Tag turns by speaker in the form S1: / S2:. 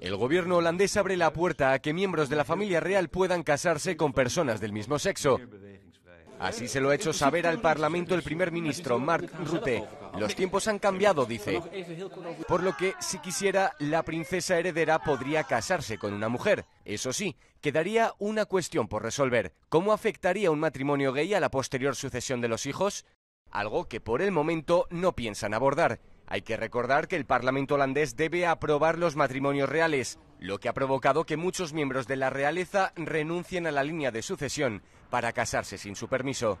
S1: El gobierno holandés abre la puerta a que miembros de la familia real puedan casarse con personas del mismo sexo. Así se lo ha hecho saber al Parlamento el primer ministro, Mark Rutte. Los tiempos han cambiado, dice. Por lo que, si quisiera, la princesa heredera podría casarse con una mujer. Eso sí, quedaría una cuestión por resolver. ¿Cómo afectaría un matrimonio gay a la posterior sucesión de los hijos? Algo que por el momento no piensan abordar. Hay que recordar que el Parlamento holandés debe aprobar los matrimonios reales, lo que ha provocado que muchos miembros de la realeza renuncien a la línea de sucesión para casarse sin su permiso.